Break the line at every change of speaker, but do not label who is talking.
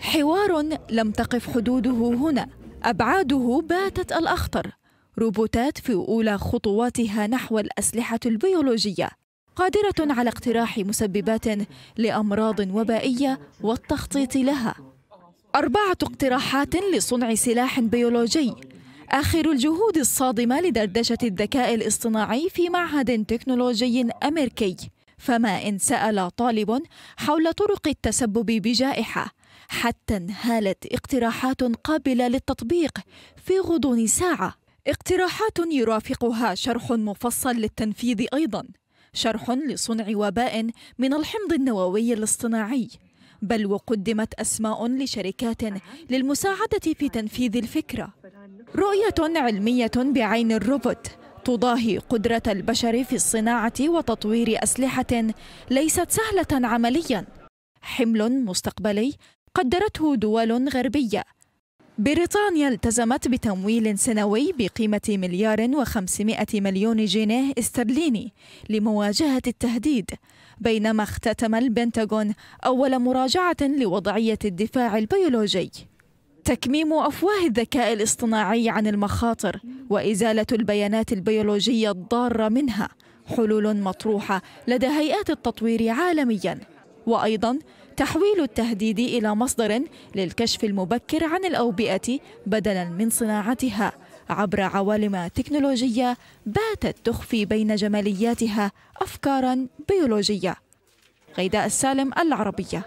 حوار لم تقف حدوده هنا أبعاده باتت الأخطر روبوتات في أولى خطواتها نحو الأسلحة البيولوجية قادرة على اقتراح مسببات لأمراض وبائية والتخطيط لها أربعة اقتراحات لصنع سلاح بيولوجي آخر الجهود الصادمة لدردشة الذكاء الاصطناعي في معهد تكنولوجي أمريكي فما إن سأل طالب حول طرق التسبب بجائحة حتى انهالت اقتراحات قابلة للتطبيق في غضون ساعة اقتراحات يرافقها شرح مفصل للتنفيذ أيضا شرح لصنع وباء من الحمض النووي الاصطناعي بل وقدمت أسماء لشركات للمساعدة في تنفيذ الفكرة رؤية علمية بعين الروبوت تضاهي قدرة البشر في الصناعة وتطوير أسلحة ليست سهلة عمليا حمل مستقبلي قدرته دول غربية بريطانيا التزمت بتمويل سنوي بقيمة مليار وخمسمائة مليون جنيه استرليني لمواجهة التهديد بينما اختتم البنتاغون أول مراجعة لوضعية الدفاع البيولوجي تكميم أفواه الذكاء الاصطناعي عن المخاطر وإزالة البيانات البيولوجية الضارة منها حلول مطروحة لدى هيئات التطوير عالميا وأيضا تحويل التهديد إلى مصدر للكشف المبكر عن الأوبئة بدلا من صناعتها عبر عوالم تكنولوجية باتت تخفي بين جمالياتها أفكارا بيولوجية غيداء السالم العربية